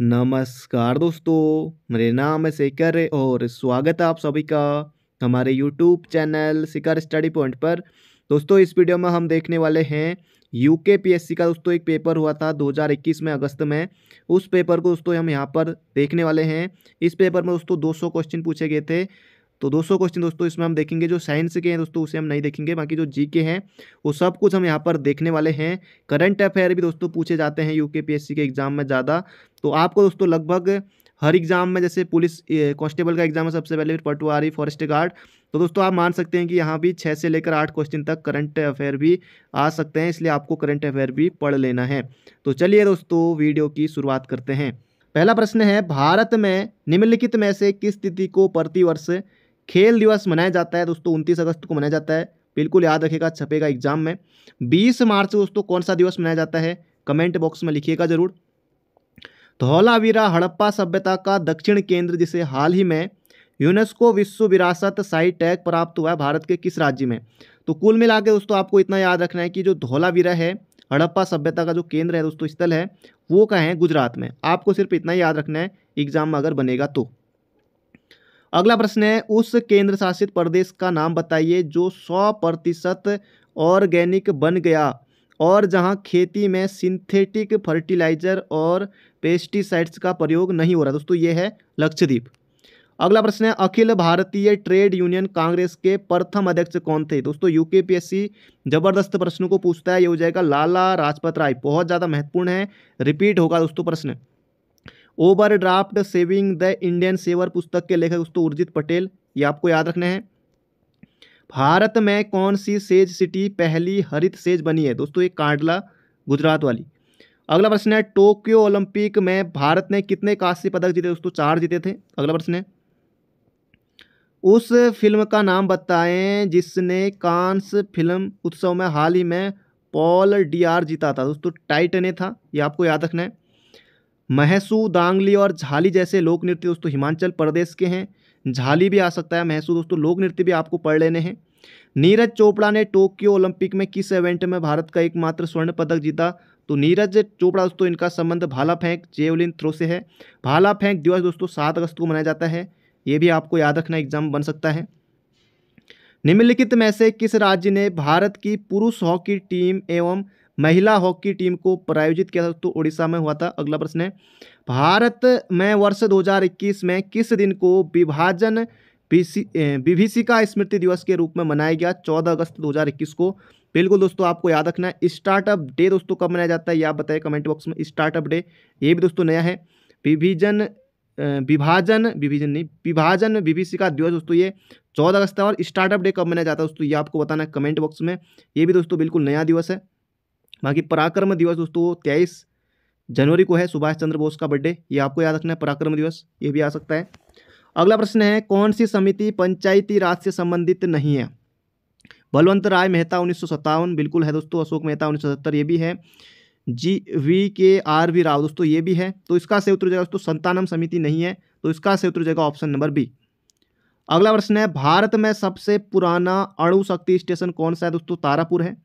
नमस्कार दोस्तों मेरे नाम है शेखर और स्वागत है आप सभी का हमारे YouTube channel Shikhar study point पर दोस्तों इस वीडियो में हम देखने वाले हैं यू के पी एस सी का दोस्तों एक पेपर हुआ था 2021 में अगस्त में उस पेपर को दोस्तों हम यहाँ पर देखने वाले हैं इस पेपर में दोस्तों 200 क्वेश्चन पूछे गए थे तो सौ क्वेश्चन दोस्तों इसमें हम देखेंगे जो साइंस के हैं दोस्तों उसे हम नहीं देखेंगे बाकी जो जी के हैं वो सब कुछ हम यहाँ पर देखने वाले हैं करंट अफेयर भी दोस्तों पूछे जाते हैं यू के के एग्ज़ाम में ज़्यादा तो आपको दोस्तों लगभग हर एग्ज़ाम में जैसे पुलिस कॉन्स्टेबल का एग्ज़ाम है सबसे पहले फिर पटवारी फॉरेस्ट गार्ड तो दोस्तों आप मान सकते हैं कि यहाँ भी छः से लेकर आठ क्वेश्चन तक करंट अफेयर भी आ सकते हैं इसलिए आपको करंट अफेयर भी पढ़ लेना है तो चलिए दोस्तों वीडियो की शुरुआत करते हैं पहला प्रश्न है भारत में निम्नलिखित में से किस तिथि को प्रतिवर्ष खेल दिवस मनाया जाता है दोस्तों उनतीस अगस्त को मनाया जाता है बिल्कुल याद रखेगा छपेगा एग्जाम में बीस मार्च को दोस्तों कौन सा दिवस मनाया जाता है कमेंट बॉक्स में लिखिएगा जरूर धौलावीरा हड़प्पा सभ्यता का दक्षिण केंद्र जिसे हाल ही में यूनेस्को विश्व विरासत साइट टैग प्राप्त हुआ है भारत के किस राज्य में तो कुल मिला के दोस्तों आपको इतना याद रखना है कि जो धौलावीरा है हड़प्पा सभ्यता का जो केंद्र है दोस्तों स्थल है वो कहाँ है गुजरात में आपको सिर्फ इतना ही याद रखना है एग्जाम में अगर बनेगा तो अगला प्रश्न है उस केंद्र शासित प्रदेश का नाम बताइए जो सौ प्रतिशत ऑर्गेनिक बन गया और जहां खेती में सिंथेटिक फर्टिलाइजर और पेस्टिसाइड्स का प्रयोग नहीं हो रहा दोस्तों ये है लक्षद्वीप अगला प्रश्न है अखिल भारतीय ट्रेड यूनियन कांग्रेस के प्रथम अध्यक्ष कौन थे दोस्तों यूकेपीएससी जबरदस्त प्रश्नों को पूछता है ये हो जाएगा लाला राजपत राय बहुत ज़्यादा महत्वपूर्ण है रिपीट होगा दोस्तों प्रश्न overdraft saving the Indian saver पुस्तक के लेखक दोस्तों उर्जित पटेल ये आपको याद रखना है भारत में कौन सी सेज सिटी पहली हरित सेज बनी है दोस्तों ये कांडला गुजरात वाली अगला प्रश्न है टोक्यो ओलंपिक में भारत ने कितने कांस्य पदक जीते दोस्तों चार जीते थे अगला प्रश्न है उस फिल्म का नाम बताएं जिसने कांस फिल्म उत्सव में हाल ही में पॉल डी आर जीता था दोस्तों टाइटने था ये आपको याद रखना है महसू दांगली और झाली जैसे लोक नृत्य दोस्तों हिमाचल प्रदेश के हैं झाली भी आ सकता है महसू दोस्तों लोक नृत्य भी आपको पढ़ लेने हैं नीरज चोपड़ा ने टोक्यो ओलंपिक में किस इवेंट में भारत का एकमात्र स्वर्ण पदक जीता तो नीरज चोपड़ा दोस्तों इनका संबंध भाला फेंक जेवलिन थ्रो से है भाला फेंक दिवस दोस्तों सात अगस्त को मनाया जाता है ये भी आपको याद रखना एग्जाम बन सकता है निम्नलिखित में से किस राज्य ने भारत की पुरुष हॉकी टीम एवं महिला हॉकी टीम को प्रायोजित किया था तो उड़ीसा में हुआ था अगला प्रश्न है भारत में वर्ष 2021 में किस दिन को विभाजन विभीषिका स्मृति दिवस के रूप में मनाया गया 14 अगस्त 2021 को बिल्कुल दोस्तों आपको याद रखना है स्टार्टअप डे दोस्तों कब मनाया जाता है ये आप बताइए कमेंट बॉक्स में स्टार्टअप डे ये भी दोस्तों नया है विभिजन विभाजन विभिजन नहीं विभाजन विभीषिका दिवस दोस्तों ये चौदह अगस्त और स्टार्टअप डे कब मनाया जाता है दोस्तों ये आपको बताना है कमेंट बॉक्स में ये भी दोस्तों बिल्कुल नया दिवस है बाकी पराक्रम दिवस दोस्तों तेईस जनवरी को है सुभाष चंद्र बोस का बर्थडे ये आपको याद रखना है पराक्रम दिवस ये भी आ सकता है अगला प्रश्न है कौन सी समिति पंचायती राज से संबंधित नहीं है बलवंत राय मेहता उन्नीस बिल्कुल है दोस्तों अशोक मेहता उन्नीस ये भी है G V K R V Rao दोस्तों ये भी है तो इसका से उत्तर जाएगा दोस्तों संतानम समिति नहीं है तो इसका से उत्तर जाएगा ऑप्शन नंबर बी अगला प्रश्न है भारत में सबसे पुराना अणुशक्ति स्टेशन कौन सा है दोस्तों तारापुर है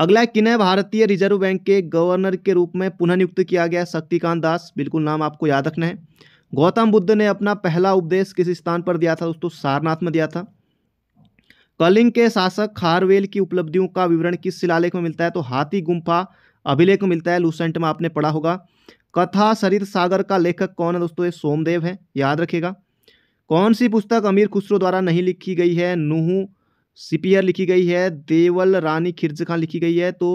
अगला है किन्हें भारतीय रिजर्व बैंक के गवर्नर के रूप में पुनः नियुक्त किया गया शक्तिकांत दास बिल्कुल नाम आपको याद रखना है गौतम बुद्ध ने अपना पहला उपदेश किस स्थान पर दिया था दोस्तों सारनाथ में दिया था कलिंग के शासक खारवेल की उपलब्धियों का विवरण किस शिलालेख में मिलता है तो हाथी गुम्फा अभिलेख में मिलता है लूसेंट में आपने पढ़ा होगा कथा सरित सागर का लेखक कौन है दोस्तों ये सोमदेव है याद रखेगा कौन सी पुस्तक अमीर खुसरो द्वारा नहीं लिखी गई है नूहू सिपियर लिखी गई है देवल रानी खिरज खान लिखी गई है तो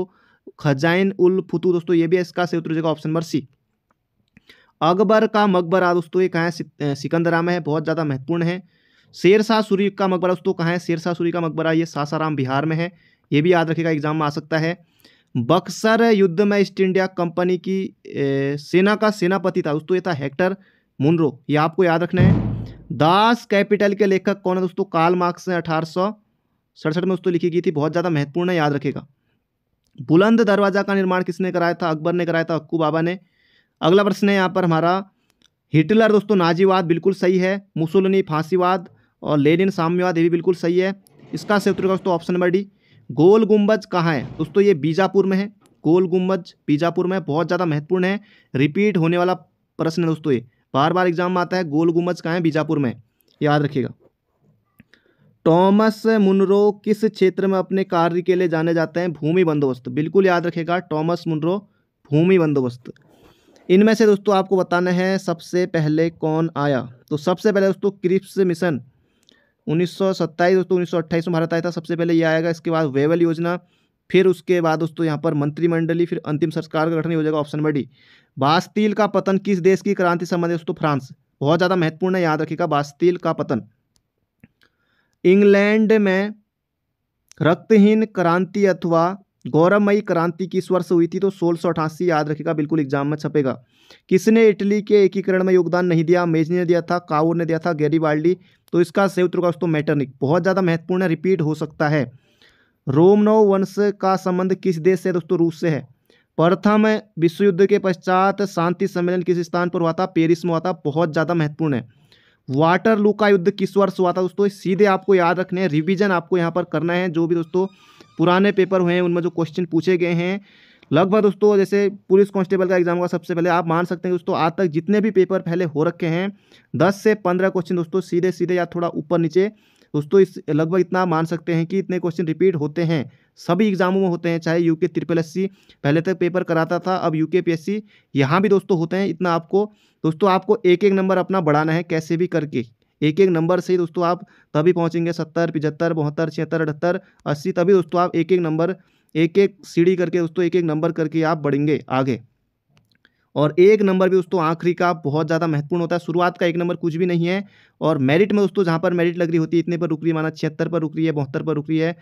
खजाइन उल फुतू दोस्तों ये भी इसका सही उत्तर जगह ऑप्शन नंबर सी अकबर का मकबरा दोस्तों ये कहाँ सिकंदरा में है बहुत ज़्यादा महत्वपूर्ण है शेर शाह सूरी का मकबरा दोस्तों कहाँ है शेर शाह सूरी का मकबरा ये सासाराम बिहार में है ये भी याद रखेगा एग्जाम में आ सकता है बक्सर युद्ध में ईस्ट इंडिया कंपनी की सेना का सेनापति था दोस्तों ये था हेक्टर मुनरो ये आपको याद रखना है दास कैपिटल के लेखक कौन है दोस्तों कार्ल मार्क्स हैं अठारह सड़सठ में उसको लिखी गई थी बहुत ज़्यादा महत्वपूर्ण है याद रखेगा बुलंद दरवाज़ा का निर्माण किसने कराया था अकबर ने कराया था अक्कू बाबा ने अगला प्रश्न है यहाँ पर हमारा हिटलर दोस्तों नाजीवाद बिल्कुल सही है मुसोलनी फांसीवाद और लेनिन साम्यवाद ये भी बिल्कुल सही है इसका सही उत्तर दोस्तों ऑप्शन नंबर डी गोल गुम्बज कहाँ है दोस्तों ये बीजापुर में है गोल गुम्बज बीजापुर में बहुत ज़्यादा महत्वपूर्ण है रिपीट होने वाला प्रश्न है दोस्तों ये बार बार एग्जाम में आता है गोल गुम्बज कहाँ है बीजापुर में याद रखिएगा टॉमस मुनरो किस क्षेत्र में अपने कार्य के लिए जाने जाते हैं भूमि बंदोबस्त बिल्कुल याद रखेगा टॉमस मुनरो भूमि बंदोबस्त इनमें से दोस्तों आपको बताना है सबसे पहले कौन आया तो सबसे पहले दोस्तों क्रिप्स मिशन सत्ताईस दोस्तों 1928 में भारत आया था सबसे पहले ये आएगा इसके बाद वेवल योजना फिर उसके बाद दोस्तों यहाँ पर मंत्रिमंडली फिर अंतिम सरकार का गठन हो जाएगा ऑप्शन में डी बास्तील का पतन किस देश की क्रांति संबंधी दोस्तों फ्रांस बहुत ज़्यादा महत्वपूर्ण है याद रखेगा बास्तील का पतन इंग्लैंड में रक्तहीन क्रांति अथवा गौरवमयी क्रांति किस वर्ष हुई थी तो सोलह सौ अठासी याद रखेगा बिल्कुल एग्जाम में छपेगा किसने इटली के एकीकरण में योगदान नहीं दिया मेज ने दिया था काउर ने दिया था गैरीबाल्डी तो इसका सही उत्तर होगा दोस्तों मैटरनिक बहुत ज़्यादा महत्वपूर्ण है रिपीट हो सकता है रोमनो वंश का संबंध किस देश से दोस्तों रूस से है प्रथम विश्व युद्ध के पश्चात शांति सम्मेलन किस स्थान पर हुआ था पेरिस में हुआ था बहुत ज़्यादा महत्वपूर्ण है वाटर लू का युद्ध किस वर्ष हुआ था दोस्तों सीधे आपको याद रखने हैं रिविजन आपको यहाँ पर करना है जो भी दोस्तों पुराने पेपर हुए हैं उनमें जो क्वेश्चन पूछे गए हैं लगभग दोस्तों जैसे पुलिस कांस्टेबल का एग्जाम का सबसे पहले आप मान सकते हैं दोस्तों आज तक जितने भी पेपर पहले हो रखे हैं दस से पंद्रह क्वेश्चन दोस्तों सीधे सीधे या थोड़ा ऊपर नीचे दोस्तों इस लगभग इतना मान सकते हैं कि इतने क्वेश्चन रिपीट होते हैं सभी एग्जामों में होते हैं चाहे यू के त्रिपल एस पहले तक पेपर कराता था अब यू के पी एस सी यहाँ भी दोस्तों होते हैं इतना आपको दोस्तों आपको एक एक नंबर अपना बढ़ाना है कैसे भी करके एक एक नंबर से ही दोस्तों आप तभी पहुँचेंगे सत्तर पिचहत्तर बहत्तर छिहत्तर अठहत्तर अस्सी तभी दोस्तों आप एक एक नंबर एक एक सीढ़ी करके दोस्तों एक एक नंबर करके आप बढ़ेंगे आगे और एक नंबर भी दोस्तों आखिरी का बहुत ज़्यादा महत्वपूर्ण होता है शुरुआत का एक नंबर कुछ भी नहीं है और मेरिट में दोस्तों जहाँ पर मेरिट लग रही होती है इतने पर रुक रही है माना छिहत्तर पर रुक रही है बहत्तर पर रुक रही है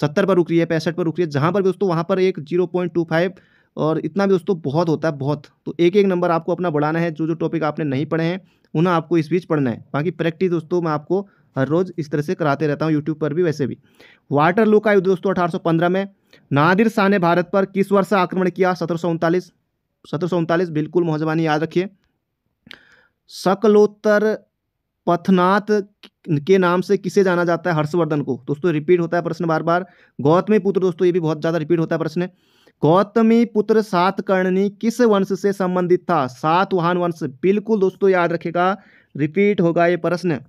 सत्तर पर रुक रही है पैंसठ पर रुक रही है जहाँ पर भी दोस्तों वहाँ पर एक जीरो पॉइंट टू फाइव और इतना भी दोस्तों बहुत होता है बहुत तो एक एक नंबर आपको अपना बढ़ाना है जो जो टॉपिक आपने नहीं पढ़े हैं उन्हें आपको इस बीच पढ़ना है बाकी प्रैक्टिस दोस्तों मैं आपको हर रोज़ इस तरह से कराते रहता हूँ यूट्यूब पर भी वैसे भी लू का युद्ध दोस्तों पंद्रह में नादिर शाह ने भारत पर किस वर्ष आक्रमण किया सत्रह सत्रह बिल्कुल मोहजबानी याद रखिए सकलोत्तर पथनाथ के नाम से किसे जाना जाता है हर्षवर्धन को दोस्तों रिपीट होता है प्रश्न बार बार गौतमी पुत्र दोस्तों ये भी बहुत ज़्यादा रिपीट होता है प्रश्न गौतमी पुत्र सातकर्णी किस वंश से संबंधित था सातवाहन वंश बिल्कुल दोस्तों याद रखेगा रिपीट होगा ये प्रश्न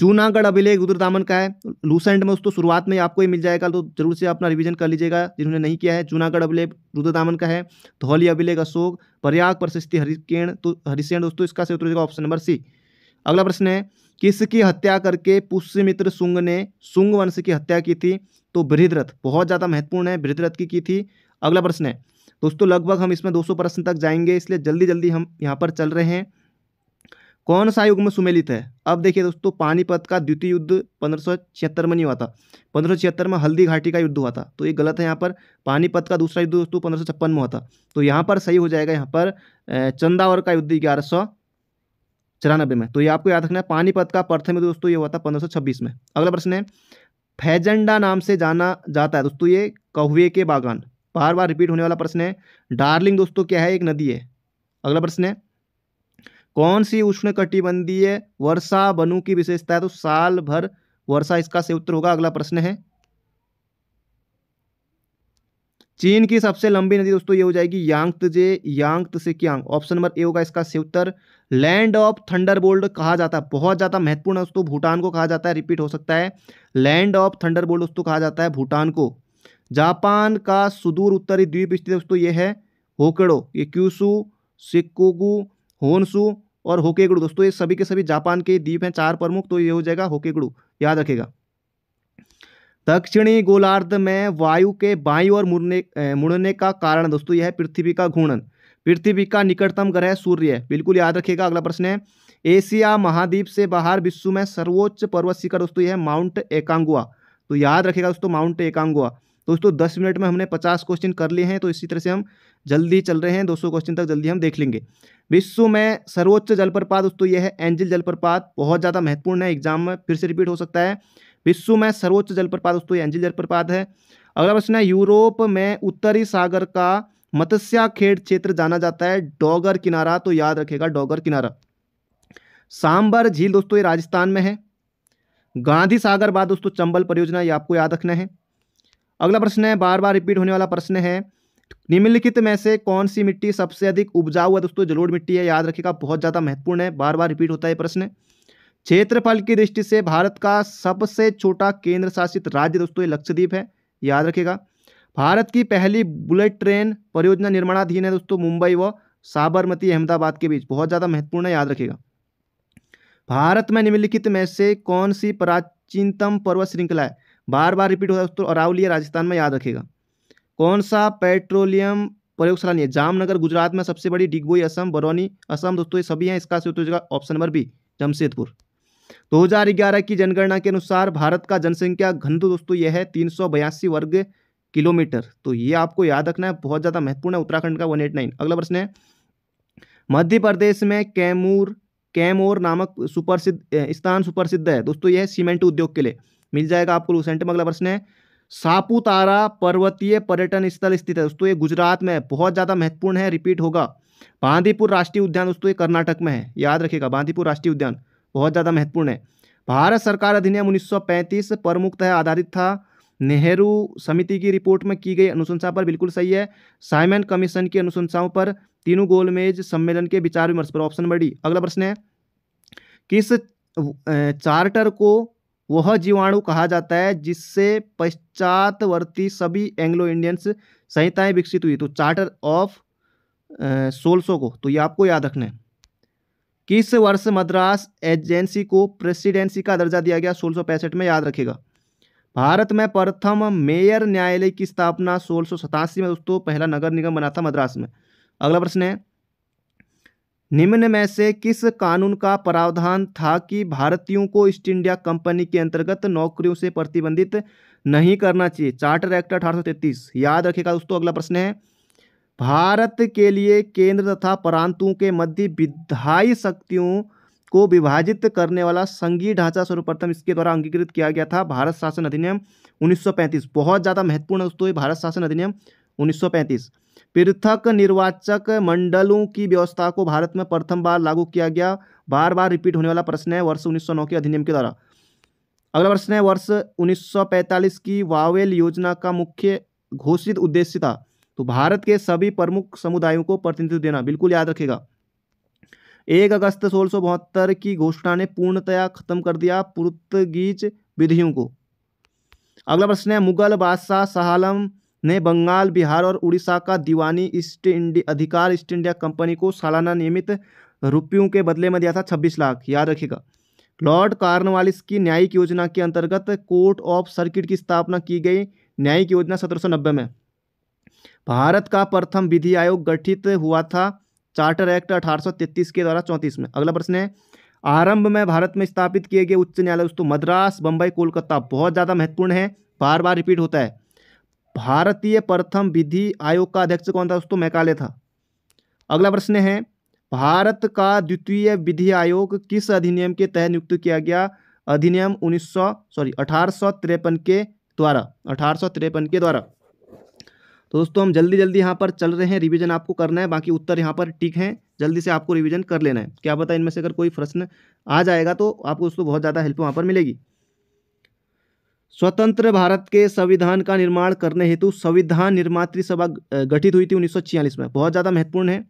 जूनागढ़ अभिलेख दामन का है लूसेंट में उसको शुरुआत में आपको ये मिल जाएगा तो जरूर से अपना रिवीजन कर लीजिएगा जिन्होंने नहीं किया है जूनागढ़ अभिलेख रुद्र दामन का है धौली अभिलेख अशोक प्रयाग प्रशस्ति हरिकेण तो हरिसेण दोस्तों इसका से उतर ऑप्शन नंबर सी अगला प्रश्न है किसकी हत्या करके पुष्यमित्र सुंग ने सुंग वंश की हत्या की थी तो बृहद्रथ बहुत ज़्यादा महत्वपूर्ण है बृहद्रथ की की थी अगला प्रश्न है दोस्तों लगभग हम इसमें सौ प्रश्न तक जाएंगे इसलिए जल्दी जल्दी हम यहाँ पर चल रहे हैं कौन सा युग में सुमेलित है अब देखिए दोस्तों पानीपत का द्वितीय युद्ध पंद्रह में नहीं हुआ था पंद्रह में हल्दी घाटी का युद्ध हुआ था तो ये गलत है यहाँ पर पानीपत का दूसरा युद्ध दोस्तों पंद्रह में हुआ था तो यहाँ पर सही हो जाएगा यहाँ पर चंदावर का युद्ध ग्यारह चौरानबे में तो ये आपको याद रखना है पानीपत का प्रथम युद्ध दोस्तों ये हुआ था पंद्रह में अगला प्रश्न है फैजंडा नाम से जाना जाता है दोस्तों ये कौवे के बागान बार बार रिपीट होने वाला प्रश्न है डार्लिंग दोस्तों क्या है एक नदी है अगला प्रश्न है कौन सी उष्ण कटिबंधीय वर्षा बनु की विशेषता है तो साल भर वर्षा इसका से उत्तर होगा अगला प्रश्न है चीन की सबसे लंबी नदी दोस्तों ये हो जाएगी जे यांगत से क्यांग ऑप्शन नंबर ए होगा इसका से उत्तर लैंड ऑफ थंडरबोल्ट कहा जाता है बहुत ज़्यादा महत्वपूर्ण है दोस्तों भूटान को कहा जाता है रिपीट हो सकता है लैंड ऑफ थंडरबोल्ड दोस्तों कहा जाता है भूटान को जापान का सुदूर उत्तरी द्वीप स्थित दोस्तों ये है होकड़ो ये क्यूसू सिक्कुगु होनसु और होकेगड़ू दोस्तों ये सभी के सभी जापान के द्वीप हैं चार प्रमुख तो ये हो जाएगा होकेगड़ू याद रखेगा दक्षिणी गोलार्ध में वायु के बाई और मुड़ने मुड़ने का कारण दोस्तों यह पृथ्वी का घूर्णन पृथ्वी का निकटतम ग्रह सूर्य है बिल्कुल याद रखिएगा अगला प्रश्न है एशिया महाद्वीप से बाहर विश्व में सर्वोच्च पर्वत शिखर दोस्तों यह माउंट एकांगुआ तो याद रखेगा दोस्तों माउंट एकांगुआ दोस्तों दस मिनट में हमने पचास क्वेश्चन कर लिए हैं तो इसी तरह से हम जल्दी चल रहे हैं दो क्वेश्चन तक जल्दी हम देख लेंगे विश्व में सर्वोच्च जलप्रपात दोस्तों यह है एंजिल जलप्रपात बहुत ज़्यादा महत्वपूर्ण है एग्जाम में फिर से रिपीट हो सकता है विश्व में सर्वोच्च जलप्रपात दोस्तों एंजिल जलप्रपात है अगला प्रश्न है यूरोप में उत्तरी सागर का मत्स्या खेड़ क्षेत्र जाना जाता है डॉगर किनारा तो याद रखेगा डॉगर किनारा सांबर झील दोस्तों ये राजस्थान में है गांधी सागर बाद दोस्तों चंबल परियोजना ये आपको याद रखना है अगला प्रश्न है बार बार रिपीट होने वाला प्रश्न है निम्नलिखित में से कौन सी मिट्टी सबसे अधिक उपजाऊ है दोस्तों जलोढ़ मिट्टी है याद रखेगा बहुत ज़्यादा महत्वपूर्ण है बार बार रिपीट होता है प्रश्न क्षेत्रफल की दृष्टि से भारत का सबसे छोटा केंद्र शासित राज्य दोस्तों लक्षद्वीप है याद रखेगा भारत की पहली बुलेट ट्रेन परियोजना निर्माणाधीन है दोस्तों मुंबई व साबरमती अहमदाबाद के बीच बहुत ज़्यादा महत्वपूर्ण है याद रखेगा भारत में निम्नलिखित में से कौन सी प्राचीनतम पर्वत श्रृंखला है बार बार रिपीट होता है दोस्तों अरावली राजस्थान में याद रखेगा कौन सा पेट्रोलियम प्रयोगशाला नहीं है जामनगर गुजरात में सबसे बड़ी डिगबोई असम बरौनी असम दोस्तों ये सभी हैं इसका सही उत्तर होगा ऑप्शन नंबर बी जमशेदपुर 2011 की जनगणना के अनुसार भारत का जनसंख्या घनत्व दोस्तों यह है तीन वर्ग किलोमीटर तो ये आपको याद रखना है बहुत ज़्यादा महत्वपूर्ण है उत्तराखंड का वन अगला प्रश्न है मध्य प्रदेश में कैमूर कैमोर नामक सुप्रसिद्ध स्थान सुप्रसिद्ध है दोस्तों यह सीमेंट उद्योग के लिए मिल जाएगा आपको लूसेंट में अगला प्रश्न है सापुतारा पर्वतीय पर्यटन स्थल स्थित है दोस्तों ये गुजरात में है बहुत ज़्यादा महत्वपूर्ण है रिपीट होगा बांदीपुर राष्ट्रीय उद्यान दोस्तों ये कर्नाटक में है याद रखिएगा बांदीपुर राष्ट्रीय उद्यान बहुत ज़्यादा महत्वपूर्ण है भारत सरकार अधिनियम उन्नीस पर मुख्यतः आधारित था नेहरू समिति की रिपोर्ट में की गई अनुशंसा पर बिल्कुल सही है साइमन कमीशन की अनुशंसाओं पर तीनों गोलमेज सम्मेलन के विचार विमर्श पर ऑप्शन बढ़ी अगला प्रश्न है किस चार्टर को वह जीवाणु कहा जाता है जिससे पश्चातवर्ती सभी एंग्लो इंडियंस संहिताएं विकसित हुई तो चार्टर ऑफ सोलसो को तो ये आपको याद रखना है किस वर्ष मद्रास एजेंसी को प्रेसिडेंसी का दर्जा दिया गया सोलह में याद रखेगा भारत में प्रथम मेयर न्यायालय की स्थापना सोलह में दोस्तों पहला नगर निगम बना था मद्रास में अगला प्रश्न है निम्न में से किस कानून का प्रावधान था कि भारतीयों को ईस्ट इंडिया कंपनी के अंतर्गत नौकरियों से प्रतिबंधित नहीं करना चाहिए चार्टर एक्ट अठारह याद रखेगा दोस्तों अगला प्रश्न है भारत के लिए केंद्र तथा प्रांतों के मध्य विधायी शक्तियों को विभाजित करने वाला संघीय ढांचा सर्वप्रथम इसके द्वारा अंगीकृत किया गया था भारत शासन अधिनियम 1935 बहुत ज़्यादा महत्वपूर्ण दोस्तों भारत शासन अधिनियम 1935 पृथक निर्वाचक मंडलों की व्यवस्था को भारत में प्रथम बार लागू किया गया बार बार रिपीट होने वाला प्रश्न है वर्ष 1909 के अधिनियम के द्वारा अगला प्रश्न है वर्ष 1945 की वावेल योजना का मुख्य घोषित उद्देश्य था तो भारत के सभी प्रमुख समुदायों को प्रतिनिधित्व देना बिल्कुल याद रखेगा एक अगस्त सोलह की घोषणा ने पूर्णतया खत्म कर दिया पुर्तगीज विधियों को अगला प्रश्न है मुगल बादशाह सहालम ने बंगाल बिहार और उड़ीसा का दीवानी ईस्ट इंडिया अधिकार ईस्ट इंडिया कंपनी को सालाना नियमित रुपयों के बदले में दिया था छब्बीस लाख याद रखेगा लॉर्ड कार्नवालिस की न्यायिक योजना के अंतर्गत कोर्ट ऑफ सर्किट की स्थापना की गई न्यायिक योजना सत्रह में भारत का प्रथम विधि आयोग गठित हुआ था चार्टर एक्ट 1833 के द्वारा 34 में अगला प्रश्न है आरंभ में भारत में स्थापित किए गए उच्च न्यायालय दोस्तों मद्रास बम्बई कोलकाता बहुत ज़्यादा महत्वपूर्ण है बार बार रिपीट होता है भारतीय प्रथम विधि आयोग का अध्यक्ष कौन था दोस्तों मैकाले था अगला प्रश्न है भारत का द्वितीय विधि आयोग किस अधिनियम के तहत नियुक्त किया गया अधिनियम 1900 सॉरी अठारह के द्वारा अठारह के द्वारा तो दोस्तों हम जल्दी जल्दी यहाँ पर चल रहे हैं रिवीजन आपको करना है बाकी उत्तर यहाँ पर टिक हैं जल्दी से आपको रिवीजन कर लेना है क्या पता इनमें से अगर कोई प्रश्न आ जाएगा तो आपको दोस्तों बहुत ज़्यादा हेल्प वहाँ पर मिलेगी स्वतंत्र भारत के संविधान का निर्माण करने हेतु संविधान निर्मात सभा गठित हुई थी उन्नीस में बहुत ज़्यादा महत्वपूर्ण है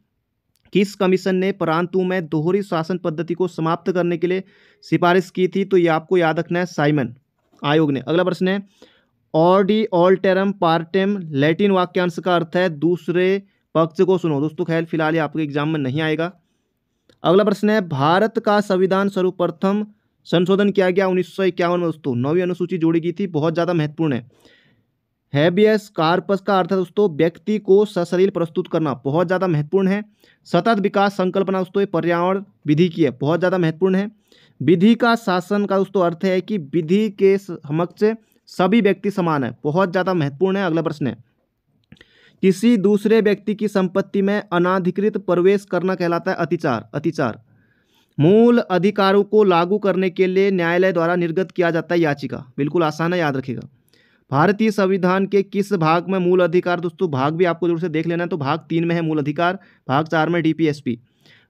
किस कमीशन ने प्रांतों में दोहरी शासन पद्धति को समाप्त करने के लिए सिफारिश की थी तो ये आपको याद रखना है साइमन आयोग ने अगला प्रश्न है और डी ऑल्टेरम पार्टेम लैटिन वाक्यांश का अर्थ है दूसरे पक्ष को सुनो दोस्तों खैर फिलहाल ये आपके एग्जाम में नहीं आएगा अगला प्रश्न है भारत का संविधान सर्वप्रथम संशोधन किया गया उन्नीस में दोस्तों नौवीं अनुसूची जोड़ी गई थी बहुत ज़्यादा महत्वपूर्ण है हैबियस कार्पस का अर्थ है दोस्तों व्यक्ति को सशरीर प्रस्तुत करना बहुत ज़्यादा महत्वपूर्ण है सतत विकास संकल्पना दोस्तों पर्यावरण विधि की है बहुत ज़्यादा महत्वपूर्ण है विधि का शासन का दोस्तों अर्थ है कि विधि के समक्ष सभी व्यक्ति समान है बहुत ज़्यादा महत्वपूर्ण है अगला प्रश्न है किसी दूसरे व्यक्ति की संपत्ति में अनाधिकृत प्रवेश करना कहलाता है अतिचार अतिचार मूल अधिकारों को लागू करने के लिए न्यायालय द्वारा निर्गत किया जाता है याचिका बिल्कुल आसान है याद रखिएगा भारतीय संविधान के किस भाग में मूल अधिकार दोस्तों भाग भी आपको जरूर से देख लेना है तो भाग तीन में है मूल अधिकार भाग चार में डीपीएसपी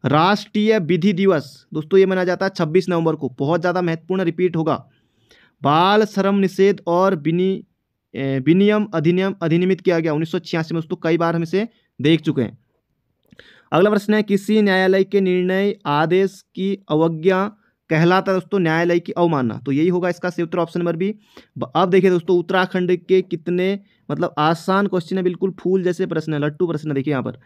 राष्ट्रीय विधि दिवस दोस्तों ये मनाया जाता है छब्बीस नवंबर को बहुत ज़्यादा महत्वपूर्ण रिपीट होगा बाल श्रम निषेध और विनि विनियम अधिनियम अधिनियमित किया गया उन्नीस में दोस्तों कई बार हम इसे देख चुके हैं अगला प्रश्न है किसी न्यायालय के निर्णय आदेश की अवज्ञा कहलाता है दोस्तों न्यायालय की अवमानना तो यही होगा इसका सही उत्तर ऑप्शन नंबर बी अब देखिए दोस्तों उत्तराखंड के कितने मतलब आसान क्वेश्चन है बिल्कुल फूल जैसे प्रश्न है लट्टू प्रश्न है देखिए यहाँ पर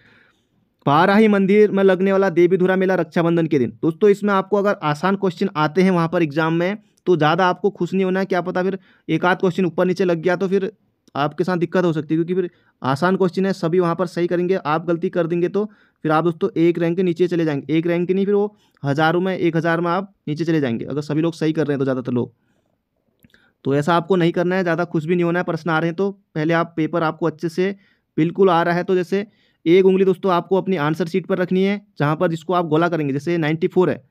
बाराही मंदिर में लगने वाला देवी धुरा मेला रक्षाबंधन के दिन दोस्तों इसमें आपको अगर आसान क्वेश्चन आते हैं वहाँ पर एग्जाम में तो ज़्यादा आपको खुश नहीं होना है क्या पता फिर एक आध क्वेश्चन ऊपर नीचे लग गया तो फिर आपके साथ दिक्कत हो सकती है क्योंकि फिर आसान क्वेश्चन है सभी वहाँ पर सही करेंगे आप गलती कर देंगे तो फिर आप दोस्तों एक रैंक के नीचे चले जाएंगे एक रैंक के नहीं फिर वो हज़ारों में एक हज़ार में आप नीचे चले जाएंगे अगर सभी लोग सही कर रहे हैं तो ज़्यादातर लोग तो ऐसा आपको नहीं करना है ज़्यादा खुश भी नहीं होना है प्रश्न आ रहे हैं तो पहले आप पेपर आपको अच्छे से बिल्कुल आ रहा है तो जैसे एक उंगली दोस्तों आपको अपनी आंसर शीट पर रखनी है जहाँ पर जिसको आप गोला करेंगे जैसे नाइन्टी फोर है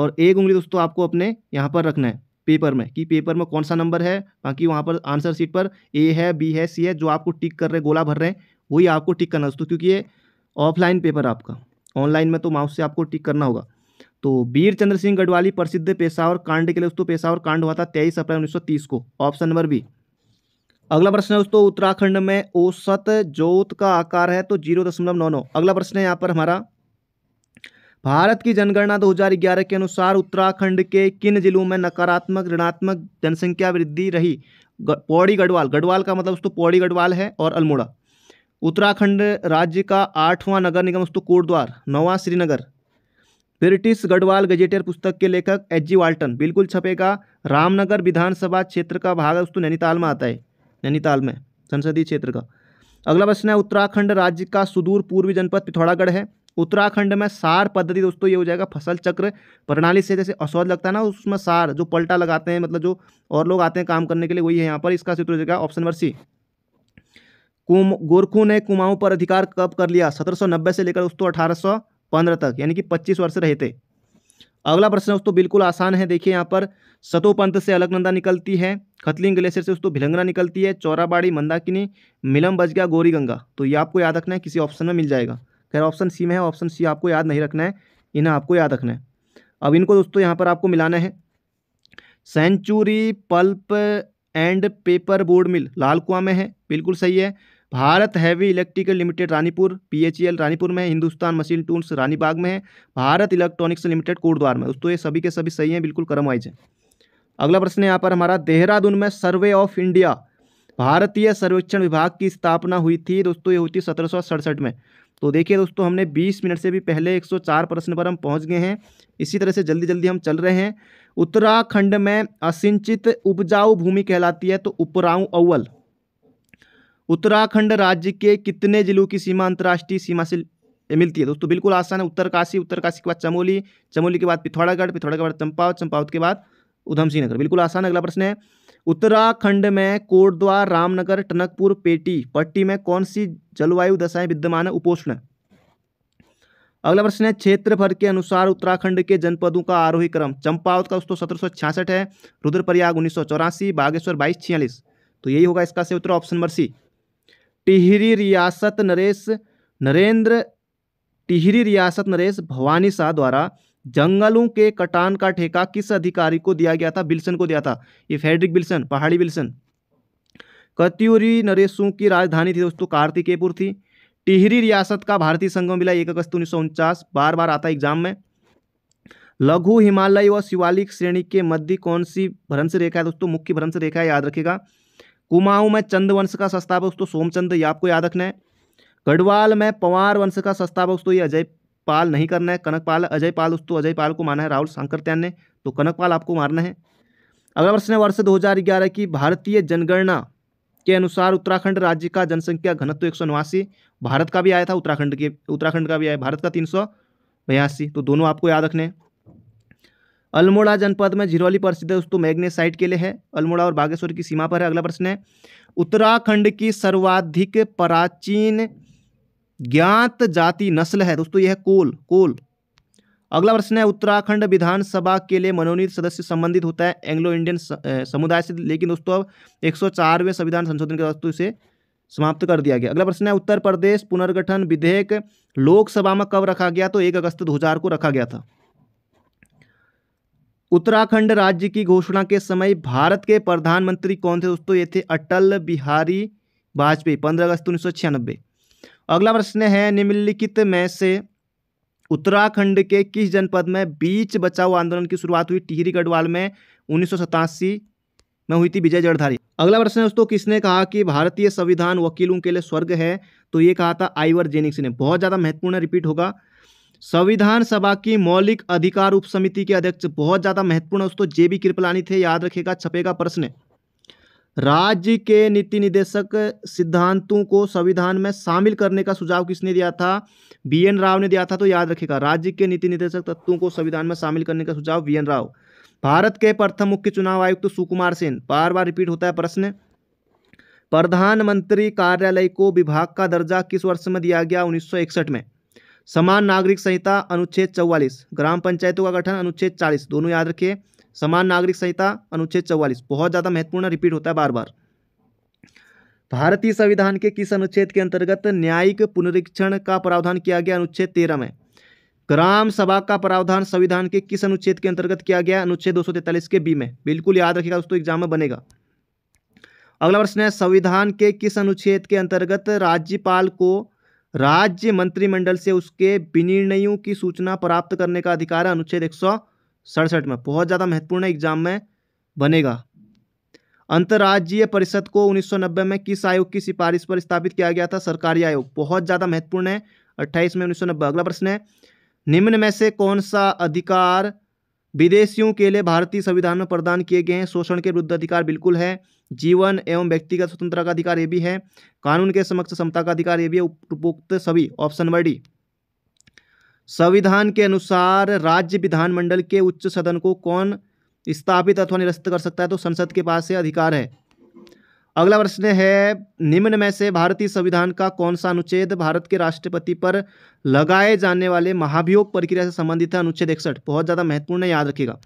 और एक उंगली दोस्तों आपको अपने यहाँ पर रखना है पेपर में कि पेपर में कौन सा नंबर है बाकी वहाँ पर आंसर सीट पर ए है बी है सी है जो आपको टिक कर रहे हैं गोला भर रहे हैं वही आपको टिक करना दोस्तों क्योंकि ये ऑफलाइन पेपर आपका ऑनलाइन में तो माउस से आपको टिक करना होगा तो वीर चंद्र सिंह गढ़वाली प्रसिद्ध पेशावर कांड के लिए दोस्तों पेशावर कांड हुआ था तेईस अप्रैल उन्नीस को ऑप्शन नंबर बी अगला प्रश्न है दोस्तों उत्तराखंड में औसत जोत का आकार है तो जीरो दशमलव नौ नौ अगला प्रश्न है यहाँ पर हमारा भारत की जनगणना 2011 के अनुसार उत्तराखंड के किन जिलों में नकारात्मक ऋणात्मक जनसंख्या वृद्धि रही पौड़ी गढ़वाल गढ़वाल का मतलब दोस्तों पौड़ी गढ़वाल है और अल्मोड़ा उत्तराखंड राज्य का आठवां नगर निगम दोस्तों कोटद्वार नवा श्रीनगर ब्रिटिश गढ़वाल गजेटियर पुस्तक के लेखक एच जी वाल्टन बिल्कुल छपेगा रामनगर विधानसभा क्षेत्र का भाग दोस्तों नैनीताल में आता है नैनीताल में संसदीय क्षेत्र का अगला प्रश्न है उत्तराखंड राज्य का सुदूर पूर्वी जनपद पिथौरागढ़ है उत्तराखंड में सार पद्धति दोस्तों ये हो जाएगा फसल चक्र प्रणाली से जैसे असौध लगता है ना उसमें सार जो पलटा लगाते हैं मतलब जो और लोग आते हैं काम करने के लिए वही है यहाँ पर इसका सूत्र हो जाएगा ऑप्शन नंबर सी कुम गोरखू ने कुमाऊं पर अधिकार कब कर लिया 1790 से लेकर दोस्तों पंद्रह तक यानी कि पच्चीस वर्ष रहे थे अगला प्रश्न दोस्तों बिल्कुल आसान है देखिए यहाँ पर सतोपंत से अलकनंदा निकलती है खतलिंग ग्लेशियर से दोस्तों भिलंगना निकलती है चौराबाड़ी मंदाकिनी मिलम बजगा गोरी गंगा तो ये आपको याद रखना है किसी ऑप्शन में मिल जाएगा खैर ऑप्शन सी में है ऑप्शन सी आपको याद नहीं रखना है इन्हें आपको याद रखना है अब इनको दोस्तों यहाँ पर आपको मिलाना है Century Pulp and Paper board mill Lal Kuan में है बिल्कुल सही है Bharat Heavy Electrical Limited Ranipur PHEL e Ranipur में है हिंदुस्तान मशीन टूल्स रानीबाग में है भारत इलेक्ट्रॉनिक्स लिमिटेड कोटद्वार में दोस्तों ये सभी के सभी सही हैं बिल्कुल क्रम वाइज है अगला प्रश्न यहाँ पर हमारा देहरादून में सर्वे ऑफ इंडिया भारतीय सर्वेक्षण विभाग की स्थापना हुई थी दोस्तों ये हुई थी सत्रह में तो देखिए दोस्तों हमने 20 मिनट से भी पहले 104 प्रश्न पर हम पहुंच गए हैं इसी तरह से जल्दी जल्दी हम चल रहे हैं उत्तराखंड में असिंचित उपजाऊ भूमि कहलाती है तो उपराऊ अव्वल उत्तराखंड राज्य के कितने जिलों की सीमा अंतर्राष्ट्रीय सीमा से मिलती है दोस्तों बिल्कुल आसान है उत्तरकाशी उत्तरकाशी के बाद चमोली चमोली के बाद पिथौरागढ़ पिथौरागढ़ के बाद चंपावत चंपावत के बाद उधम नगर बिल्कुल आसान अगला प्रश्न है उत्तराखंड में कोटद्वार रामनगर टनकपुर पेटी पट्टी में कौन सी जलवायु दशाएं विद्यमान है उपोष्ण अगला प्रश्न है क्षेत्रफल के अनुसार उत्तराखंड के जनपदों का आरोही क्रम चंपावत का दोस्तों सत्रह है रुद्रप्रयाग उन्नीस बागेश्वर बाईस छियालीस तो यही होगा इसका से उत्तर ऑप्शन नंबर सी टिहरी रियासत नरेश नरेंद्र टिहरी रियासत नरेश भवानी शाह द्वारा जंगलों के कटान का ठेका किस अधिकारी को दिया गया था बिल्सन को दिया था ये Frederick Wilson Pahari Wilson Katyuri नरेशों की राजधानी थी दोस्तों कार्तिकेयपुर थी टिहरी रियासत का भारतीय संगम मिला एक अगस्त उन्नीस बार बार आता एग्जाम में लघु हिमालय व शिवालिक श्रेणी के मध्य कौन सी भ्रंश रेखा है दोस्तों मुख्य भ्रंश रेखा है याद रखेगा कुमाऊं में चंद वंश का संस्थापक दोस्तों सोमचंद ये आपको याद रखना है गढ़वाल में पवार वंश का संस्थापक दोस्तों ये अजय पाल नहीं करना है कनक पाल अजय पाल उस तो अजय पाल को माना है राहुल शंकरत्यान ने तो कनक पाल आपको मारना है अगला प्रश्न है वर्ष दो की भारतीय जनगणना के अनुसार उत्तराखंड राज्य का जनसंख्या घनत्व एक भारत का भी आया था उत्तराखंड के उत्तराखंड का भी आया भारत का तीन तो दोनों आपको याद रखने अल्मोड़ा जनपद में झिरौली प्रसिद्ध है उसको तो मैग्नेसाइट के लिए है अल्मोड़ा और बागेश्वर की सीमा पर है अगला प्रश्न है उत्तराखंड की सर्वाधिक प्राचीन ज्ञात जाति नस्ल है दोस्तों यह कोल कोल अगला प्रश्न है उत्तराखंड विधानसभा के लिए मनोनीत सदस्य संबंधित होता है एंग्लो इंडियन समुदाय से लेकिन दोस्तों अब 104वें संविधान संशोधन के दोस्तों इसे समाप्त कर दिया गया अगला प्रश्न है उत्तर प्रदेश पुनर्गठन विधेयक लोकसभा में कब रखा गया तो एक अगस्त 2000 को रखा गया था उत्तराखंड राज्य की घोषणा के समय भारत के प्रधानमंत्री कौन थे दोस्तों ये थे अटल बिहारी वाजपेयी पंद्रह अगस्त उन्नीस अगला प्रश्न है निम्नलिखित में से उत्तराखंड के किस जनपद में बीच बचाओ आंदोलन की शुरुआत हुई टिहरी गढ़वाल में उन्नीस में हुई थी विजय जड़धारी अगला प्रश्न है दोस्तों किसने कहा कि भारतीय संविधान वकीलों के लिए स्वर्ग है तो ये कहा था आईवर जेनिक्स ने बहुत ज़्यादा महत्वपूर्ण रिपीट होगा संविधान सभा की मौलिक अधिकार उप समिति के अध्यक्ष बहुत ज़्यादा महत्वपूर्ण दोस्तों जे बी कृपलानी थे याद रखेगा छपेगा प्रश्न राज्य के नीति निदेशक सिद्धांतों को संविधान में शामिल करने का सुझाव किसने दिया था बी एन राव ने दिया था तो याद रखेगा राज्य के नीति निदेशक तत्वों को संविधान में शामिल करने का सुझाव बी एन राव भारत के प्रथम मुख्य चुनाव आयुक्त तो सुकुमार सेन बार बार रिपीट होता है प्रश्न प्रधानमंत्री कार्यालय को विभाग का दर्जा किस वर्ष में दिया गया 1961 में समान नागरिक संहिता अनुच्छेद 44 ग्राम पंचायतों का गठन अनुच्छेद 40 दोनों याद रखिए समान नागरिक संहिता अनुच्छेद चौवालीस बहुत ज़्यादा महत्वपूर्ण रिपीट होता है बार बार भारतीय संविधान के किस अनुच्छेद के अंतर्गत न्यायिक पुनरीक्षण का प्रावधान किया गया अनुच्छेद तेरह में ग्राम सभा का प्रावधान संविधान के किस अनुच्छेद के अंतर्गत किया गया अनुच्छेद दो के बी में बिल्कुल याद रखिएगा दोस्तों एग्जाम में बनेगा अगला प्रश्न है संविधान के किस अनुच्छेद के अंतर्गत राज्यपाल को राज्य मंत्रिमंडल से उसके विनिर्णयों की सूचना प्राप्त करने का अधिकार है अनुच्छेद एक सड़सठ में बहुत ज़्यादा महत्वपूर्ण एग्जाम में बनेगा अंतर्राज्यीय परिषद को 1990 में किस आयोग की सिफारिश पर स्थापित किया गया था सरकारी आयोग बहुत ज़्यादा महत्वपूर्ण है अट्ठाईस में 1990 अगला प्रश्न है निम्न में से कौन सा अधिकार विदेशियों के लिए भारतीय संविधान में प्रदान किए गए हैं शोषण के विरुद्ध अधिकार बिल्कुल है जीवन एवं व्यक्तिगत स्वतंत्रता का अधिकार ये भी है कानून के समक्ष समता का अधिकार ये भी है उपभोक्त सभी ऑप्शन नंबर डी संविधान के अनुसार राज्य विधानमंडल के उच्च सदन को कौन स्थापित अथवा निरस्त कर सकता है तो संसद के पास से अधिकार है अगला प्रश्न है निम्न में से भारतीय संविधान का कौन सा अनुच्छेद भारत के राष्ट्रपति पर लगाए जाने वाले महाभियोग प्रक्रिया से संबंधित है अनुच्छेद इकसठ बहुत ज़्यादा महत्वपूर्ण है याद रखिएगा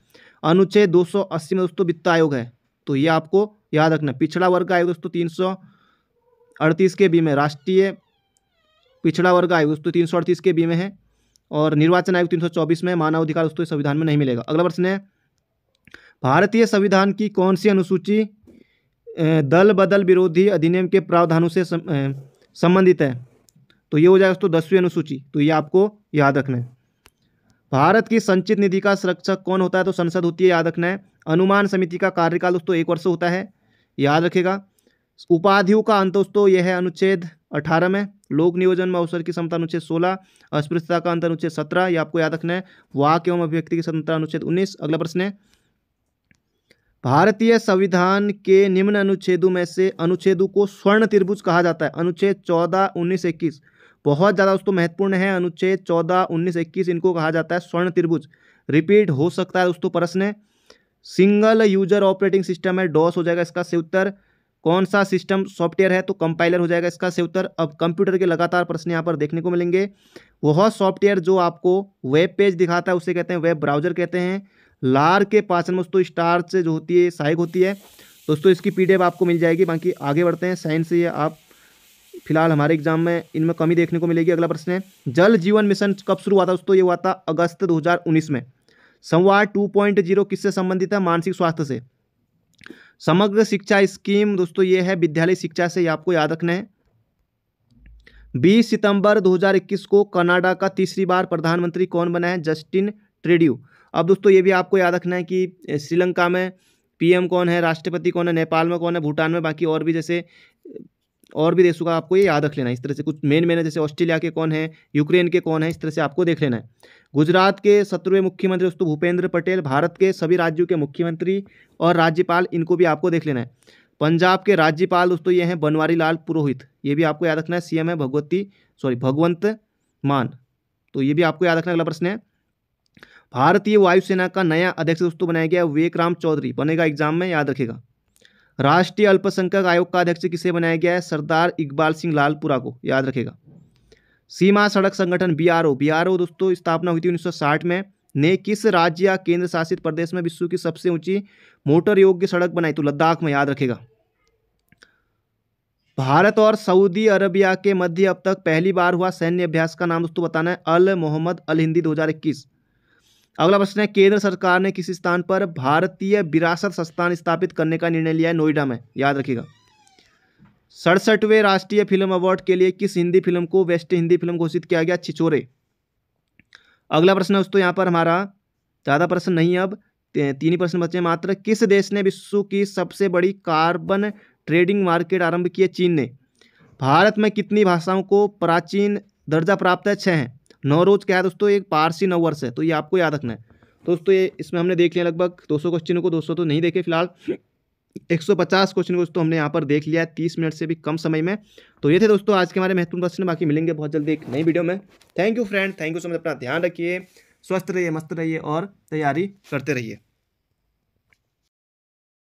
अनुच्छेद 280 में दोस्तों वित्त आयोग है तो ये आपको याद रखना पिछड़ा वर्ग आयोग दोस्तों तीन के बी में राष्ट्रीय पिछड़ा वर्ग आयोग दोस्तों तीन के बी में है और निर्वाचन आयोग तीन में मानवाधिकार दोस्तों संविधान में नहीं मिलेगा अगला प्रश्न है भारतीय संविधान की कौन सी अनुसूची दल बदल विरोधी अधिनियम के प्रावधानों से संबंधित है तो ये हो जाएगा दोस्तों दसवीं अनुसूची तो ये आपको याद रखना है भारत की संचित निधि का संरक्षक कौन होता है तो संसद होती है याद रखना है अनुमान समिति का कार्यकाल दोस्तों एक वर्ष होता है याद रखेगा उपाधियों का अंत दोस्तों यह है अनुच्छेद अठारह में लोक नियोजन में अवसर की क्षमता अनुच्छेद सोलह अस्पृश्यता का अंतर अनुच्छेद सत्रह ये आपको याद रखना है वाक एवं अभिव्यक्ति की स्वतंत्रता अनुच्छेद उन्नीस अगला प्रश्न है भारतीय संविधान के निम्न अनुच्छेदों में से अनुच्छेदों को स्वर्ण त्रिभुज कहा जाता है अनुच्छेद चौदह उन्नीस इक्कीस बहुत ज़्यादा दोस्तों महत्वपूर्ण है अनुच्छेद चौदह उन्नीस इक्कीस इनको कहा जाता है स्वर्ण त्रिभुज रिपीट हो सकता है दोस्तों प्रश्न सिंगल यूजर ऑपरेटिंग सिस्टम है डॉस हो जाएगा इसका से उत्तर कौन सा सिस्टम सॉफ्टवेयर है तो कंपाइलर हो जाएगा इसका से उत्तर अब कंप्यूटर के लगातार प्रश्न यहाँ पर देखने को मिलेंगे वह सॉफ्टवेयर जो आपको वेब पेज दिखाता है उसे कहते हैं वेब ब्राउजर कहते हैं लार के पाचन में दोस्तों से जो होती है सहायक होती है दोस्तों इसकी पी आपको मिल जाएगी बाकी आगे बढ़ते हैं साइंस से आप फिलहाल हमारे एग्जाम में इनमें कमी देखने को मिलेगी अगला प्रश्न है जल जीवन मिशन कब शुरू हुआ था दोस्तों ये हुआ था अगस्त 2019 में संवाद 2.0 किससे संबंधित है मानसिक स्वास्थ्य से समग्र शिक्षा स्कीम दोस्तों ये है विद्यालय शिक्षा से आपको याद रखना है 20 सितंबर 2021 को कनाडा का तीसरी बार प्रधानमंत्री कौन बना है जस्टिन ट्रेड्यू अब दोस्तों ये भी आपको याद रखना है कि श्रीलंका में पीएम कौन है राष्ट्रपति कौन है नेपाल में कौन है भूटान में बाकी और भी जैसे और भी देशों का आपको ये याद रख लेना है इस तरह से कुछ मेन मेन है जैसे ऑस्ट्रेलिया के कौन है यूक्रेन के कौन है इस तरह से आपको देख लेना है गुजरात के सत्रहवें मुख्यमंत्री दोस्तों भूपेंद्र पटेल भारत के सभी राज्यों के मुख्यमंत्री और राज्यपाल इनको भी आपको देख लेना है पंजाब के राज्यपाल दोस्तों ये हैं बनवारी लाल पुरोहित ये भी आपको याद रखना है सीएम है भगवती सॉरी भगवंत मान तो ये भी आपको याद रखना अगला प्रश्न है भारतीय वायुसेना का नया अध्यक्ष दोस्तों बनाया गया राम चौधरी बनेगा एग्जाम में याद रखेगा राष्ट्रीय अल्पसंख्यक आयोग का अध्यक्ष किसे बनाया गया है सरदार इकबाल सिंह लालपुरा को याद रखेगा सीमा सड़क संगठन बीआरओ बीआरओ दोस्तों स्थापना हुई थी 1960 में ने किस राज्य या केंद्र शासित प्रदेश में विश्व की सबसे ऊंची मोटर योग्य सड़क बनाई तो लद्दाख में याद रखेगा भारत और सऊदी अरबिया के मध्य अब तक पहली बार हुआ सैन्य अभ्यास का नाम दोस्तों बताना है अल मोहम्मद अल हिंदी इक्कीस अगला प्रश्न है केंद्र सरकार ने किस स्थान पर भारतीय विरासत संस्थान स्थापित करने का निर्णय लिया है नोएडा में याद रखिएगा सड़सठवें राष्ट्रीय फिल्म अवार्ड के लिए किस हिंदी फिल्म को वेस्ट हिंदी फिल्म घोषित किया गया छिचोरे अगला प्रश्न है दोस्तों यहाँ पर हमारा ज़्यादा प्रश्न नहीं है अब तीन ही प्रश्न बचे मात्र किस देश ने विश्व की सबसे बड़ी कार्बन ट्रेडिंग मार्केट आरंभ की है चीन ने भारत में कितनी भाषाओं को प्राचीन दर्जा प्राप्त है छः हैं रोज क्या है दोस्तों एक पारसी नववर्ष है तो ये आपको याद रखना है दोस्तों ये इसमें हमने देख लिया लगभग 200 क्वेश्चनों को 200 तो नहीं देखे फिलहाल 150 क्वेश्चन दोस्तों हमने यहाँ पर देख लिया है तीस मिनट से भी कम समय में तो ये थे दोस्तों आज के हमारे महत्वपूर्ण क्वेश्चन बाकी मिलेंगे बहुत जल्दी एक नई वीडियो में thank you friend thank you so much अपना ध्यान रखिए स्वस्थ रहिए मस्त रहिए और तैयारी करते रहिए